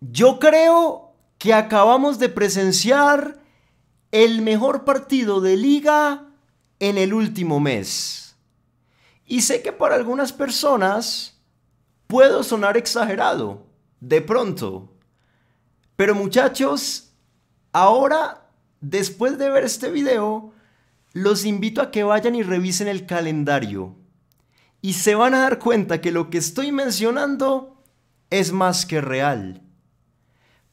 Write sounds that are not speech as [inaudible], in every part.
Yo creo que acabamos de presenciar el mejor partido de liga en el último mes. Y sé que para algunas personas puedo sonar exagerado, de pronto. Pero muchachos, ahora, después de ver este video, los invito a que vayan y revisen el calendario. Y se van a dar cuenta que lo que estoy mencionando es más que real.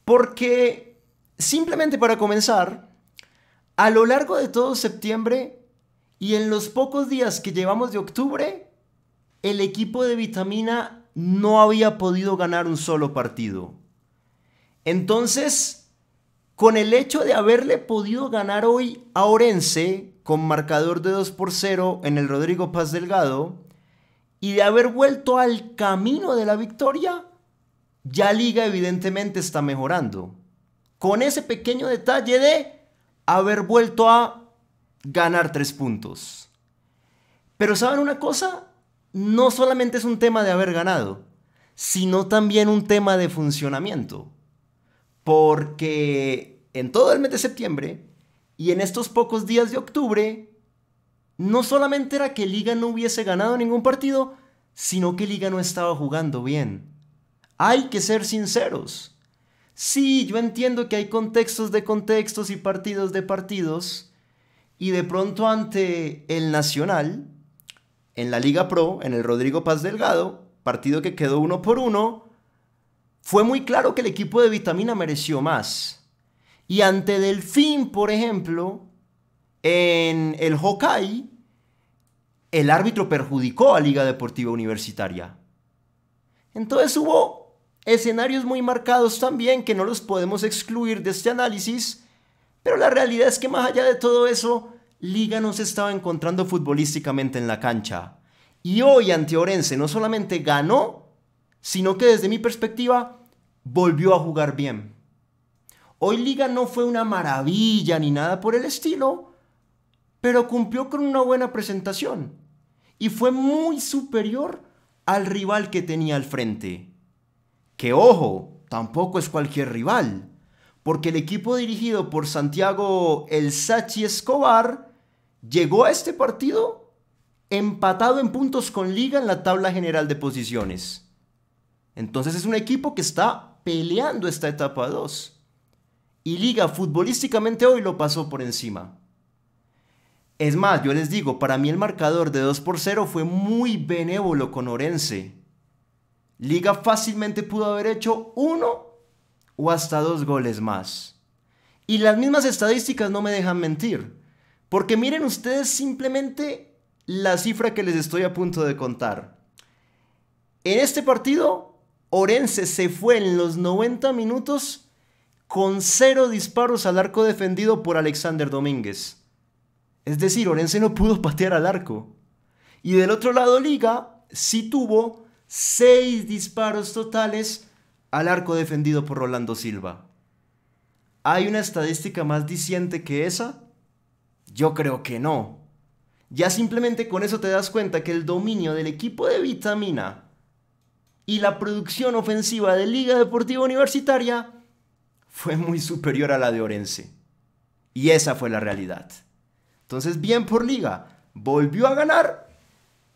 Porque, simplemente para comenzar, a lo largo de todo septiembre y en los pocos días que llevamos de octubre, el equipo de vitamina no había podido ganar un solo partido. Entonces, con el hecho de haberle podido ganar hoy a Orense con marcador de 2 por 0 en el Rodrigo Paz Delgado y de haber vuelto al camino de la victoria, ya Liga evidentemente está mejorando. Con ese pequeño detalle de haber vuelto a ganar tres puntos. Pero ¿saben una cosa? No solamente es un tema de haber ganado, sino también un tema de funcionamiento. Porque en todo el mes de septiembre y en estos pocos días de octubre, no solamente era que Liga no hubiese ganado ningún partido, sino que Liga no estaba jugando bien. Hay que ser sinceros. Sí, yo entiendo que hay contextos de contextos y partidos de partidos, y de pronto ante el Nacional, en la Liga Pro, en el Rodrigo Paz Delgado, partido que quedó uno por uno, fue muy claro que el equipo de Vitamina mereció más. Y ante Delfín, por ejemplo, en el Hawkeye, el árbitro perjudicó a Liga Deportiva Universitaria. Entonces hubo escenarios muy marcados también que no los podemos excluir de este análisis, pero la realidad es que más allá de todo eso, Liga no se estaba encontrando futbolísticamente en la cancha. Y hoy ante Orense no solamente ganó, sino que desde mi perspectiva volvió a jugar bien. Hoy Liga no fue una maravilla ni nada por el estilo, pero cumplió con una buena presentación y fue muy superior al rival que tenía al frente que ojo, tampoco es cualquier rival, porque el equipo dirigido por Santiago El Sachi Escobar llegó a este partido empatado en puntos con Liga en la tabla general de posiciones. Entonces es un equipo que está peleando esta etapa 2. Y Liga futbolísticamente hoy lo pasó por encima. Es más, yo les digo, para mí el marcador de 2 por 0 fue muy benévolo con Orense. Liga fácilmente pudo haber hecho uno o hasta dos goles más. Y las mismas estadísticas no me dejan mentir. Porque miren ustedes simplemente la cifra que les estoy a punto de contar. En este partido, Orense se fue en los 90 minutos con cero disparos al arco defendido por Alexander Domínguez. Es decir, Orense no pudo patear al arco. Y del otro lado, Liga sí tuvo seis disparos totales al arco defendido por Rolando Silva. ¿Hay una estadística más diciente que esa? Yo creo que no. Ya simplemente con eso te das cuenta que el dominio del equipo de Vitamina y la producción ofensiva de Liga Deportiva Universitaria fue muy superior a la de Orense. Y esa fue la realidad. Entonces, bien por Liga, volvió a ganar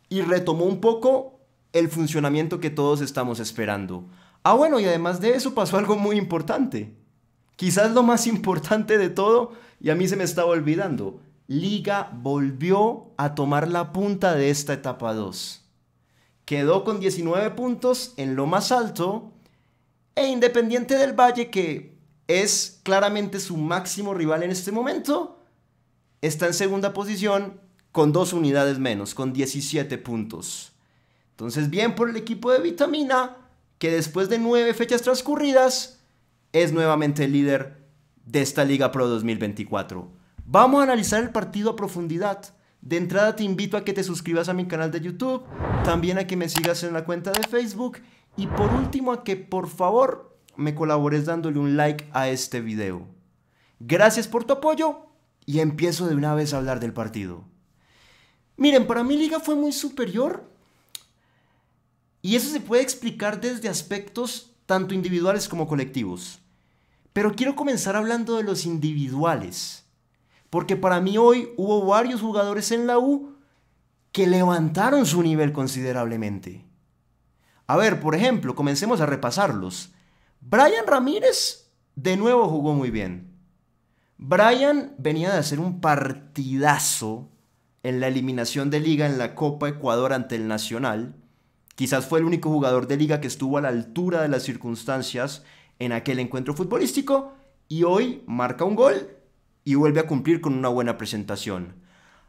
y retomó un poco el funcionamiento que todos estamos esperando. Ah, bueno, y además de eso pasó algo muy importante. Quizás lo más [laughs] importante de todo, y a mí se me estaba olvidando, Liga volvió a tomar la punta de esta etapa 2. Quedó con 19 puntos en lo más alto e Independiente del Valle, que es claramente su máximo rival en este momento, está en segunda posición con dos unidades menos, con 17 puntos. Entonces, bien por el equipo de Vitamina, que después de nueve fechas transcurridas, es nuevamente el líder de esta Liga Pro 2024. Vamos a analizar el partido a profundidad. De entrada te invito a que te suscribas a mi canal de YouTube, también a que me sigas en la cuenta de Facebook y por último a que por favor me colabores dándole un like a este video. Gracias por tu apoyo y empiezo de una vez a hablar del partido. Miren, para mí Liga fue muy superior y eso se puede explicar desde aspectos tanto individuales como colectivos. Pero quiero comenzar hablando de los individuales. Porque para mí hoy hubo varios jugadores en la U que levantaron su nivel considerablemente. A ver, por ejemplo, comencemos a repasarlos. Brian Ramírez de nuevo jugó muy bien. Brian venía de hacer un partidazo en la eliminación de liga en la Copa Ecuador ante el Nacional Quizás fue el único jugador de liga que estuvo a la altura de las circunstancias en aquel encuentro futbolístico y hoy marca un gol y vuelve a cumplir con una buena presentación.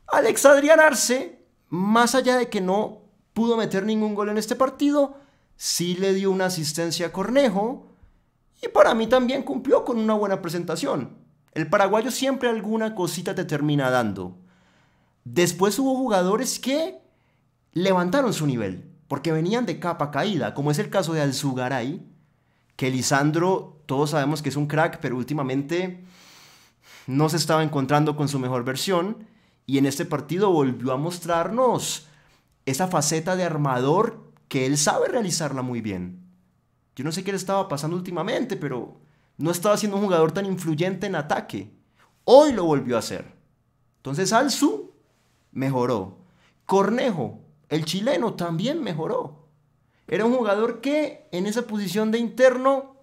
Alex Adrián Arce, más allá de que no pudo meter ningún gol en este partido, sí le dio una asistencia a Cornejo y para mí también cumplió con una buena presentación. El paraguayo siempre alguna cosita te termina dando. Después hubo jugadores que levantaron su nivel porque venían de capa caída, como es el caso de Alzugaray, que Lisandro, todos sabemos que es un crack, pero últimamente no se estaba encontrando con su mejor versión, y en este partido volvió a mostrarnos esa faceta de armador que él sabe realizarla muy bien. Yo no sé qué le estaba pasando últimamente, pero no estaba siendo un jugador tan influyente en ataque. Hoy lo volvió a hacer. Entonces Alzu mejoró. Cornejo el chileno también mejoró. Era un jugador que en esa posición de interno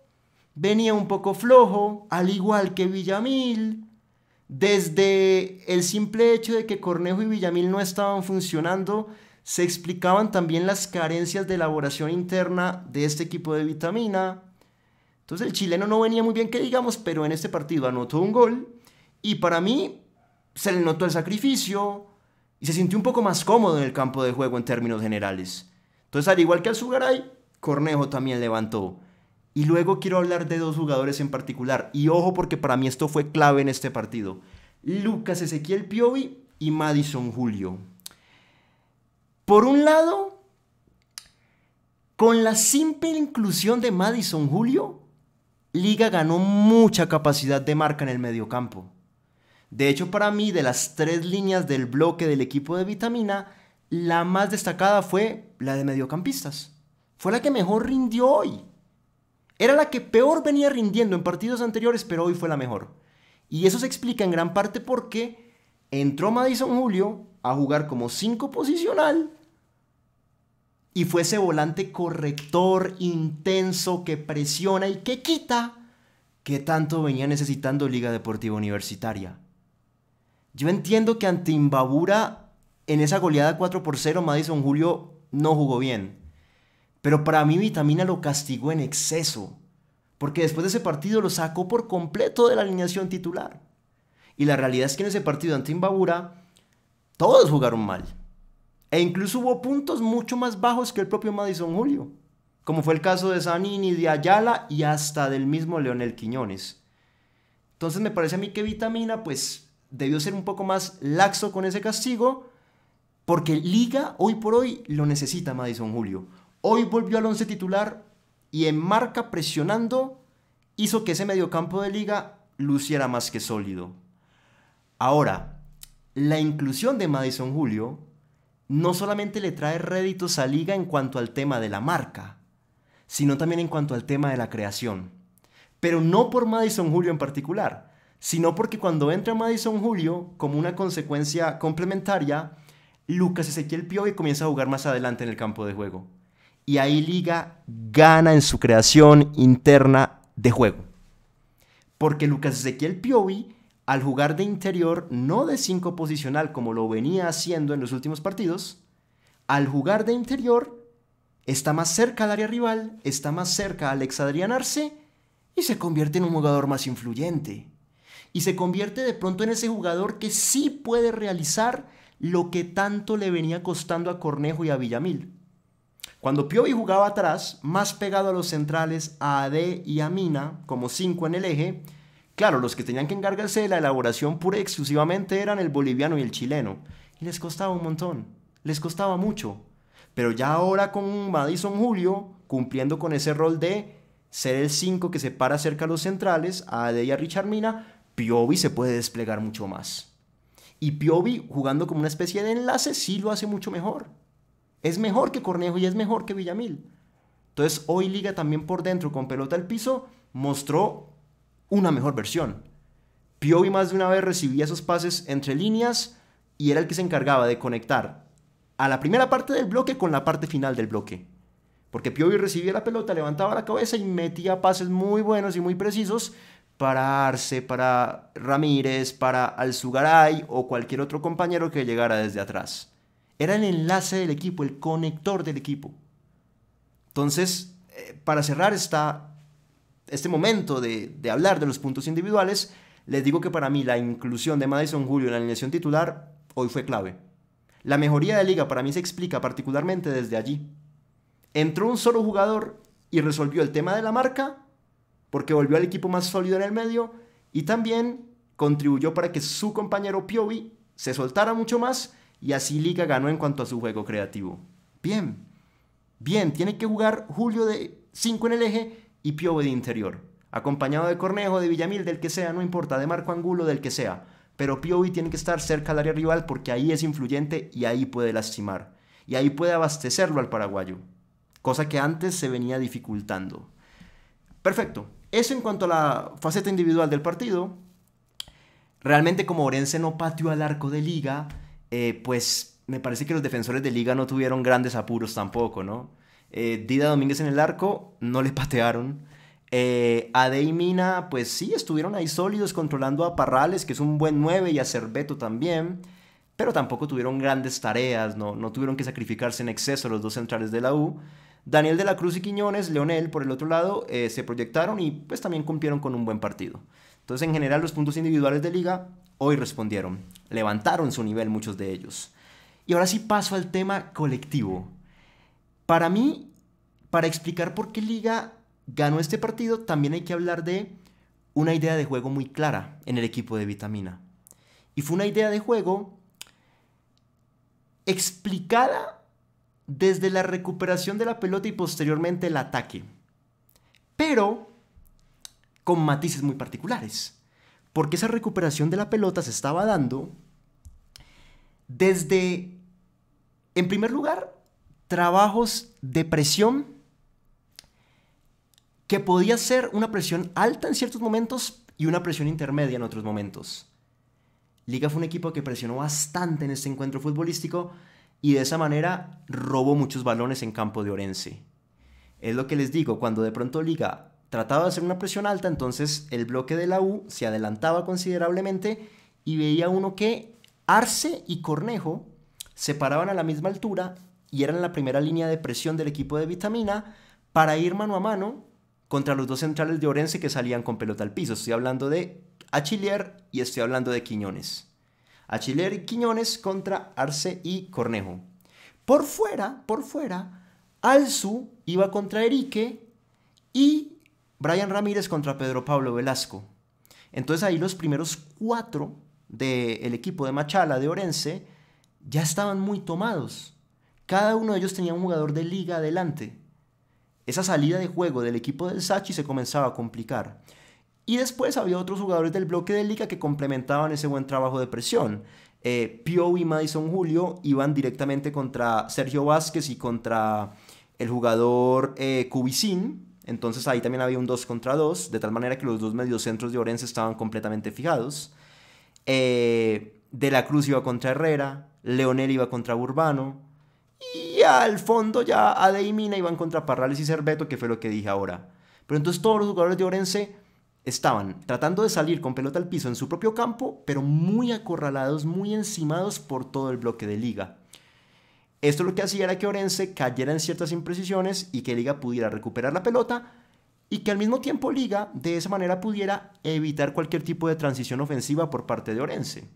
venía un poco flojo, al igual que Villamil. Desde el simple hecho de que Cornejo y Villamil no estaban funcionando, se explicaban también las carencias de elaboración interna de este equipo de vitamina. Entonces el chileno no venía muy bien, que digamos, pero en este partido anotó un gol y para mí se le notó el sacrificio, y se sintió un poco más cómodo en el campo de juego en términos generales. Entonces, al igual que al Zugaray, Cornejo también levantó. Y luego quiero hablar de dos jugadores en particular. Y ojo porque para mí esto fue clave en este partido. Lucas Ezequiel Piovi y Madison Julio. Por un lado, con la simple inclusión de Madison Julio, Liga ganó mucha capacidad de marca en el mediocampo. De hecho, para mí, de las tres líneas del bloque del equipo de Vitamina, la más destacada fue la de mediocampistas. Fue la que mejor rindió hoy. Era la que peor venía rindiendo en partidos anteriores, pero hoy fue la mejor. Y eso se explica en gran parte porque entró Madison Julio a jugar como 5 posicional y fue ese volante corrector, intenso, que presiona y que quita que tanto venía necesitando Liga Deportiva Universitaria. Yo entiendo que ante Imbabura, en esa goleada 4 por 0, Madison Julio no jugó bien. Pero para mí Vitamina lo castigó en exceso, porque después de ese partido lo sacó por completo de la alineación titular. Y la realidad es que en ese partido ante Imbabura, todos jugaron mal. E incluso hubo puntos mucho más bajos que el propio Madison Julio, como fue el caso de Zanini, de Ayala y hasta del mismo Leonel Quiñones. Entonces me parece a mí que Vitamina, pues debió ser un poco más laxo con ese castigo, porque Liga hoy por hoy lo necesita Madison Julio. Hoy volvió al once titular y en marca presionando hizo que ese mediocampo de Liga luciera más que sólido. Ahora, la inclusión de Madison Julio no solamente le trae réditos a Liga en cuanto al tema de la marca, sino también en cuanto al tema de la creación. Pero no por Madison Julio en particular, sino porque cuando entra Madison Julio, como una consecuencia complementaria, Lucas Ezequiel Piovi comienza a jugar más adelante en el campo de juego. Y ahí Liga gana en su creación interna de juego. Porque Lucas Ezequiel Piovi, al jugar de interior, no de 5 posicional como lo venía haciendo en los últimos partidos, al jugar de interior, está más cerca al área rival, está más cerca a Alex Adrián Arce y se convierte en un jugador más influyente y se convierte de pronto en ese jugador que sí puede realizar lo que tanto le venía costando a Cornejo y a Villamil. Cuando Piovi jugaba atrás, más pegado a los centrales, a AD y a Mina, como cinco en el eje, claro, los que tenían que encargarse de la elaboración pura y exclusivamente eran el boliviano y el chileno. Y les costaba un montón, les costaba mucho. Pero ya ahora con Madison Julio, cumpliendo con ese rol de ser el 5 que se para cerca a los centrales, a AD y a Richard Mina, Piovi se puede desplegar mucho más. Y Piovi, jugando como una especie de enlace, sí lo hace mucho mejor. Es mejor que Cornejo y es mejor que Villamil. Entonces, hoy Liga también por dentro, con pelota al piso, mostró una mejor versión. Piovi más de una vez recibía esos pases entre líneas y era el que se encargaba de conectar a la primera parte del bloque con la parte final del bloque. Porque Piovi recibía la pelota, levantaba la cabeza y metía pases muy buenos y muy precisos, para Arce, para Ramírez, para Alzugaray o cualquier otro compañero que llegara desde atrás. Era el enlace del equipo, el conector del equipo. Entonces, eh, para cerrar esta, este momento de, de hablar de los puntos individuales, les digo que para mí la inclusión de Madison Julio en la alineación titular hoy fue clave. La mejoría de liga para mí se explica particularmente desde allí. Entró un solo jugador y resolvió el tema de la marca porque volvió al equipo más sólido en el medio y también contribuyó para que su compañero Piovi se soltara mucho más y así Liga ganó en cuanto a su juego creativo. Bien, bien, tiene que jugar Julio de 5 en el eje y Piovi de interior, acompañado de Cornejo, de Villamil, del que sea, no importa, de Marco Angulo, del que sea. Pero Piovi tiene que estar cerca al área rival porque ahí es influyente y ahí puede lastimar. Y ahí puede abastecerlo al paraguayo, cosa que antes se venía dificultando. Perfecto, eso en cuanto a la faceta individual del partido. Realmente como Orense no pateó al arco de liga, eh, pues me parece que los defensores de liga no tuvieron grandes apuros tampoco, ¿no? Eh, Dida Domínguez en el arco, no le [laughs] patearon. Eh, a Ade y Mina, pues sí, estuvieron ahí sólidos controlando a Parrales, que es un buen 9, y a Cerveto también, pero tampoco tuvieron grandes tareas, ¿no? no tuvieron que sacrificarse en exceso los dos centrales de la U. Daniel de la Cruz y Quiñones, Leonel, por el otro lado, eh, se proyectaron y pues también cumplieron con un buen partido. Entonces, en general, los puntos individuales de liga hoy respondieron. Levantaron su nivel muchos de ellos. Y ahora sí paso al tema colectivo. Para mí, para explicar por qué liga ganó este partido, también hay que hablar de una idea de juego muy clara en el equipo de Vitamina. Y fue una idea de juego explicada desde la recuperación de la pelota y posteriormente el ataque. Pero con matices muy particulares, porque esa recuperación de la pelota se estaba dando desde, en primer lugar, trabajos de presión, que podía ser una presión alta en ciertos momentos y una presión intermedia en otros momentos. Liga fue un equipo que presionó bastante en este encuentro futbolístico y de esa manera robó muchos balones en campo de Orense. Es lo que les digo, cuando de pronto Liga trataba de hacer una presión alta, entonces el bloque de la U se adelantaba considerablemente y veía uno que Arce y Cornejo se paraban a la misma altura y eran la primera línea de presión del equipo de Vitamina para ir mano a mano contra los dos centrales de Orense que salían con pelota al piso. Estoy hablando de Achillier y estoy hablando de Quiñones. Achiller y Quiñones contra Arce y Cornejo. Por fuera, por fuera, Alzu iba contra Erique y Brian Ramírez contra Pedro Pablo Velasco. Entonces ahí los primeros cuatro del equipo de Machala, de Orense, ya estaban muy tomados. Cada uno de ellos tenía un jugador de liga adelante. Esa salida de juego del equipo del Sachi se comenzaba a complicar. Y después había otros jugadores del bloque de liga que complementaban ese buen trabajo de presión. Eh, Pio y Madison Julio iban directamente contra Sergio Vázquez y contra el jugador eh, Cubicín. Entonces ahí también había un 2 contra 2, de tal manera que los dos mediocentros de Orense estaban completamente fijados. Eh, de la Cruz iba contra Herrera, Leonel iba contra Urbano. Y al fondo ya Ade y Mina iban contra Parrales y Cerveto, que fue lo que dije ahora. Pero entonces todos los jugadores de Orense estaban tratando de salir con pelota al piso en su propio campo, pero muy acorralados, muy encimados por todo el bloque de Liga. Esto lo que hacía era que Orense cayera en ciertas imprecisiones y que Liga pudiera recuperar la pelota y que al mismo tiempo Liga de esa manera pudiera evitar cualquier tipo de transición ofensiva por parte de Orense.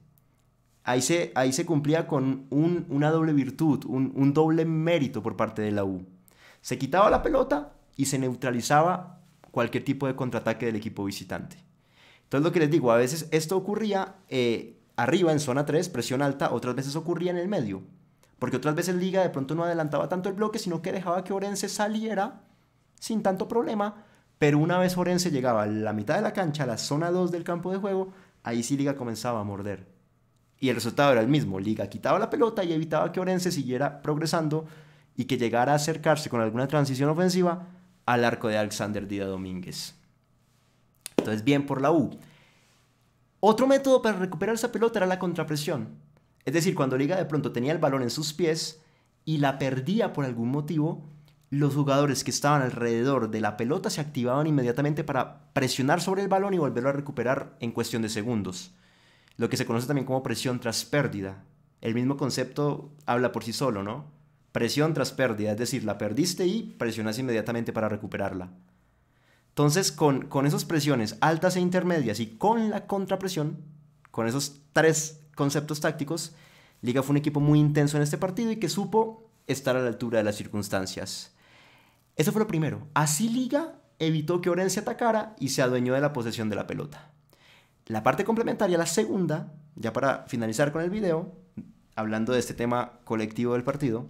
Ahí se, ahí se cumplía con una doble virtud, un, un doble mérito por parte de la U. Se quitaba la pelota y se neutralizaba cualquier tipo de contraataque del equipo visitante. Entonces lo que les digo, a veces esto ocurría eh, arriba en zona 3, presión alta, otras veces ocurría en el medio, porque otras veces Liga de pronto no adelantaba tanto el bloque, sino que dejaba que Orense saliera sin tanto problema, pero una vez Orense llegaba a la mitad de la cancha, a la zona 2 del campo de juego, ahí sí Liga comenzaba a morder. Y el resultado era el mismo, Liga quitaba la pelota y evitaba que Orense siguiera progresando y que llegara a acercarse con alguna transición ofensiva al arco de Alexander Dida Domínguez. Entonces, bien por la U. Otro método para recuperar esa pelota era la contrapresión. Es decir, cuando Liga de pronto tenía el balón en sus pies y la perdía por algún motivo, los jugadores que estaban alrededor de la pelota se activaban inmediatamente para presionar sobre el balón y volverlo a recuperar en cuestión de segundos. Lo que se conoce también como presión tras pérdida. El mismo concepto habla por sí solo, ¿no? Presión tras pérdida, es decir, la perdiste y presionas inmediatamente para recuperarla. Entonces, con, esas presiones altas e intermedias y con la contrapresión, con esos tres conceptos tácticos, Liga fue un equipo muy intenso en este partido y que supo estar a la altura de las circunstancias. Eso fue lo primero. Así Liga evitó que Orense atacara y se adueñó de la posesión de la pelota. La parte complementaria, la segunda, ya para finalizar con el video, hablando de este tema colectivo del partido,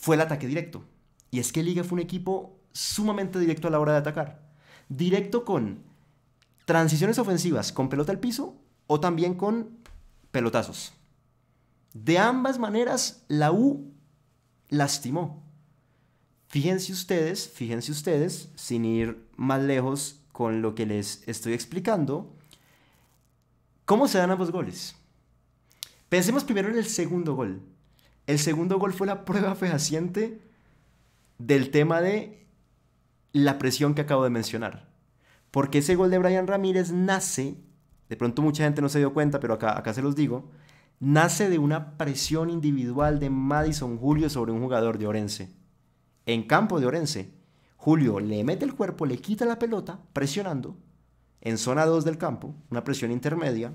fue el ataque directo. Y es que Liga fue un equipo sumamente directo a la hora de atacar. Directo con transiciones ofensivas, con pelota al piso o también con pelotazos. De ambas maneras, la U lastimó. Fíjense ustedes, fíjense ustedes, sin ir más lejos con lo que les estoy explicando, cómo se dan ambos goles. Pensemos primero en el segundo gol. El segundo gol fue la prueba fehaciente del tema de la presión que acabo de mencionar. Porque ese gol de Brian Ramírez nace, de pronto mucha gente no se dio cuenta, pero acá, se los digo, nace de una presión individual de Madison Julio sobre un jugador de Orense. En campo de Orense, Julio le mete el cuerpo, le quita la pelota, presionando, en zona 2 del campo, una presión intermedia,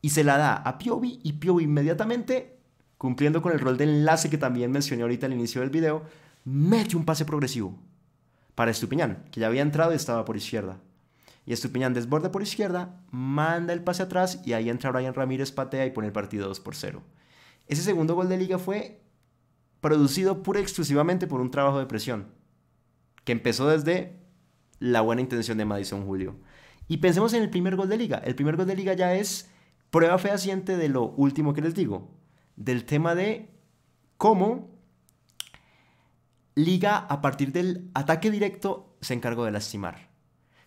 y se la da a Piovi y Piovi inmediatamente cumpliendo con el rol de enlace que también mencioné ahorita al inicio del video, mete un pase progresivo para Estupiñán, que ya había entrado y estaba por izquierda. Y Estupiñán desborda por izquierda, manda el pase atrás y ahí entra Brian Ramírez, patea y pone el partido 2 por 0. Ese segundo gol de liga fue producido pura y exclusivamente por un trabajo de presión, que empezó desde la buena intención de Madison Julio. Y pensemos en el primer gol de liga. El primer gol de liga ya es prueba fehaciente de lo último que les digo del tema de cómo Liga a partir del ataque directo se encargó de lastimar.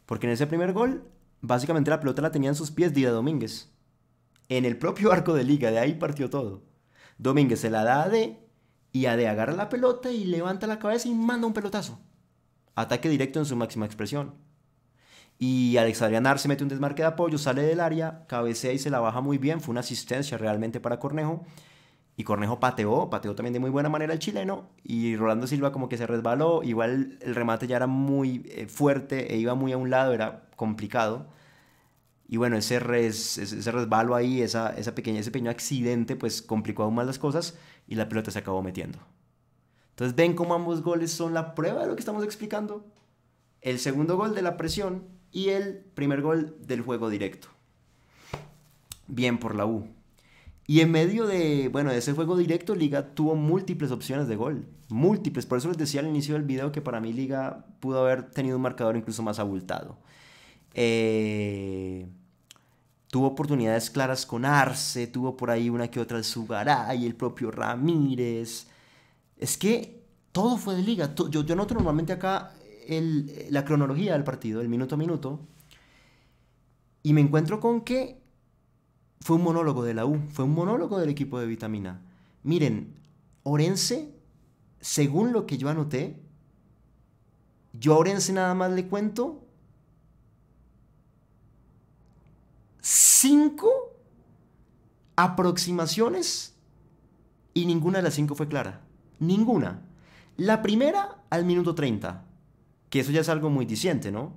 Porque en ese primer gol, básicamente la pelota la tenía en sus pies Dida Domínguez. En el propio arco de Liga, de ahí partió todo. Domínguez se la da a D y a D agarra la pelota y levanta la cabeza y manda un pelotazo. Ataque directo en su máxima expresión. Y Alex Adrianar se mete un desmarque de apoyo, sale del área, cabecea y se la baja muy bien. Fue una asistencia realmente para Cornejo y Cornejo pateó, pateó también de muy buena manera el chileno y Rolando Silva como que se resbaló, igual el remate ya era muy eh, fuerte e iba muy a un lado, era complicado. Y bueno, ese, res, ese resbalo ahí, esa, esa pequeña, ese pequeño accidente, pues complicó aún más las cosas y la pelota se acabó metiendo. Entonces ven cómo ambos goles son la prueba de lo que estamos explicando. El segundo gol de la presión y el primer gol del juego directo. Bien por la U. Y en medio de, bueno, ese juego directo, Liga tuvo múltiples opciones de gol. Múltiples. Por eso les decía al inicio del video que para mí Liga pudo haber tenido un marcador incluso más abultado. Eh, tuvo oportunidades claras con Arce, tuvo por ahí una que otra el Sugaray, el propio Ramírez. Es que todo fue de Liga. Yo, noto normalmente acá el, la cronología del partido, el minuto a minuto. Y me encuentro con que fue un monólogo de la U, fue un monólogo del equipo de Vitamina. Miren, Orense, según lo que yo anoté, yo a Orense nada más le cuento cinco aproximaciones y ninguna de las cinco fue clara. Ninguna. La primera al minuto 30, que eso ya es algo muy diciente, ¿no?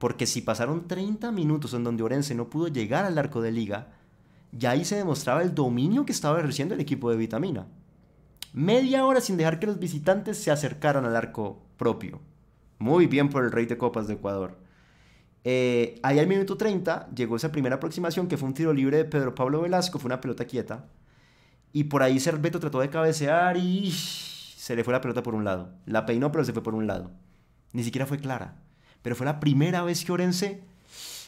Porque si pasaron 30 minutos en donde Orense no pudo llegar al arco de liga, y ahí se demostraba el dominio que estaba ejerciendo el equipo de Vitamina. Media hora sin dejar que los visitantes se acercaran al arco propio. Muy bien por el Rey de Copas de Ecuador. Eh, ahí al minuto 30 llegó esa primera aproximación que fue un tiro libre de Pedro Pablo Velasco, fue una pelota quieta. Y por ahí Cerveto trató de cabecear y se le fue la pelota por un lado. La peinó, pero se fue por un lado. Ni siquiera fue clara. Pero fue la primera vez que Orense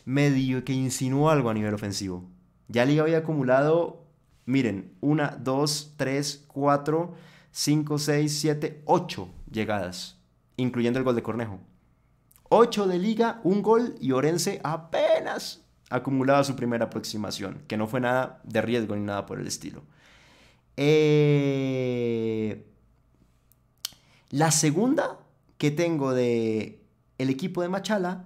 medio que insinuó algo a nivel ofensivo. Ya Liga había acumulado, miren, 1, 2, 3, 4, 5, 6, 7, 8 llegadas, incluyendo el gol de Cornejo. 8 de Liga, un gol y Orense apenas acumulaba su primera aproximación, que no fue nada de riesgo ni nada por el estilo. Eh, la segunda que tengo de el equipo de Machala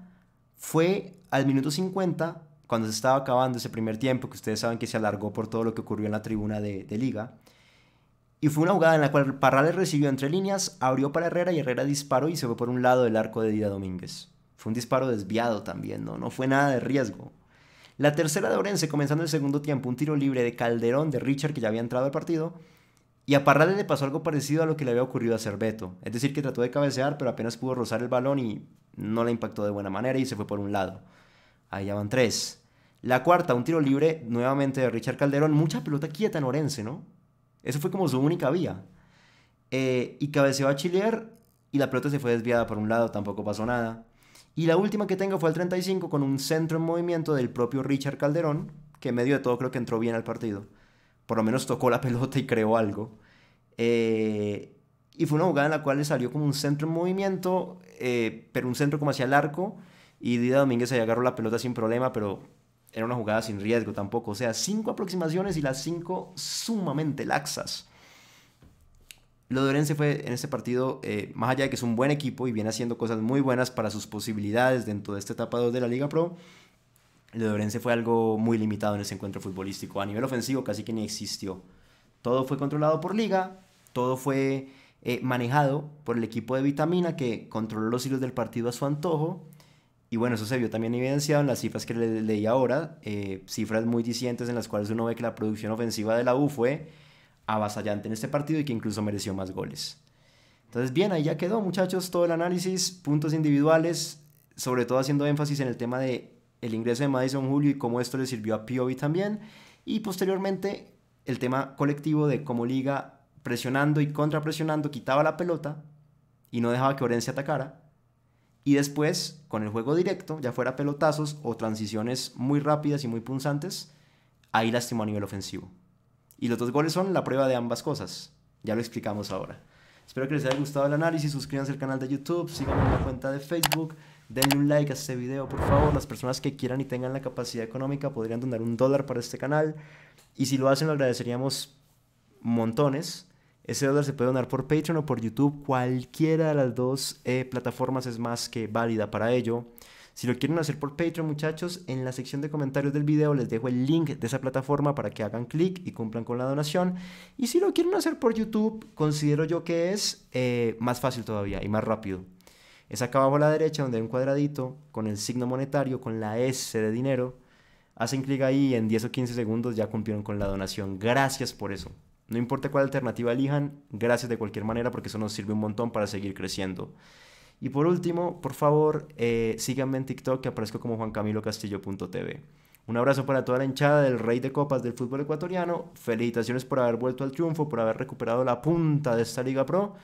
fue al minuto 50 cuando se estaba acabando ese primer tiempo, que ustedes saben que se alargó por todo lo que ocurrió en la tribuna de, Liga. Y fue una jugada en la cual Parrales recibió entre líneas, abrió para Herrera y Herrera disparó y se fue por un lado del arco de Dida Domínguez. Fue un disparo desviado también, ¿no? No fue nada de riesgo. La tercera de Orense, comenzando el segundo tiempo, un tiro libre de Calderón, de Richard, que ya había entrado al partido. Y a Parrales le pasó algo parecido a lo que le había ocurrido a Cerveto. Es decir, que trató de cabecear, pero apenas pudo rozar el balón y no la impactó de buena manera y se fue por un lado. Ahí ya van tres. La cuarta, un tiro libre nuevamente de Richard Calderón. Mucha pelota quieta en Orense, ¿no? Eso fue como su única vía. Eh, y cabeceó a Chilier y la pelota se fue desviada por un lado, tampoco pasó nada. Y la última que tengo fue al 35 con un centro en movimiento del propio Richard Calderón, que en medio de todo creo que entró bien al partido. Por lo menos tocó la [laughs] pelota y creó algo. Eh, y fue una jugada en la cual le salió como un centro en movimiento, eh, pero un centro como hacia el arco. Y Dida Domínguez ahí agarró la pelota sin problema, pero era una jugada sin riesgo tampoco. O sea, cinco aproximaciones y las cinco sumamente laxas. Lo de Orense fue en ese partido, eh, más allá de que es un buen equipo y viene haciendo cosas muy buenas para sus posibilidades dentro de esta etapa 2 de la Liga Pro, lo de Orense fue algo muy limitado en ese encuentro futbolístico. A nivel ofensivo casi que ni existió. Todo fue controlado por Liga, todo fue eh, manejado por el equipo de Vitamina que controló los hilos del partido a su antojo y bueno, eso se vio también evidenciado en las cifras que leí ahora, eh, cifras muy discientes en las cuales uno ve que la producción ofensiva de la U fue avasallante en este partido y que incluso mereció más goles. Entonces, bien, ahí ya quedó, muchachos, todo el análisis, puntos individuales, sobre todo haciendo énfasis en el tema de el ingreso de Madison Julio y cómo esto le sirvió a Piovi también, y posteriormente el tema colectivo de cómo Liga presionando y contrapresionando quitaba la pelota y no dejaba que Orense atacara y después, con el juego directo, ya fuera pelotazos o transiciones muy rápidas y muy punzantes, ahí lastimó a nivel ofensivo. Y los dos goles son la prueba de ambas cosas. Ya lo explicamos ahora. Espero que les haya gustado el análisis. Suscríbanse al canal de YouTube, sigan en la cuenta de Facebook. Denle un like a este video, por favor. Las personas que quieran y tengan la capacidad económica podrían donar un dólar para este canal. Y si lo hacen, lo agradeceríamos montones ese dólar se puede donar por Patreon o por YouTube. Cualquiera de las dos eh, plataformas es más que válida para ello. Si lo quieren hacer por Patreon, muchachos, en la sección de comentarios del video les dejo el link de esa plataforma para que hagan clic y cumplan con la donación. Y si lo quieren hacer por YouTube, considero yo que es eh, más fácil todavía y más rápido. Es acá abajo a la derecha donde hay un cuadradito con el signo monetario, con la S de dinero. Hacen clic ahí y en 10 o 15 segundos ya cumplieron con la donación. Gracias por eso. No importa cuál alternativa elijan, gracias de cualquier manera porque eso nos sirve un montón para seguir creciendo. Y por último, por favor, eh, síganme en TikTok que aparezco como juancamilocastillo.tv. Un abrazo para toda la hinchada del Rey de Copas del fútbol ecuatoriano. Felicitaciones por haber vuelto al triunfo, por haber recuperado la punta de esta Liga Pro.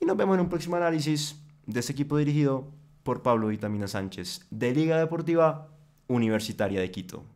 Y nos vemos en un próximo análisis de este equipo dirigido por Pablo Vitamina Sánchez, de Liga Deportiva Universitaria de Quito.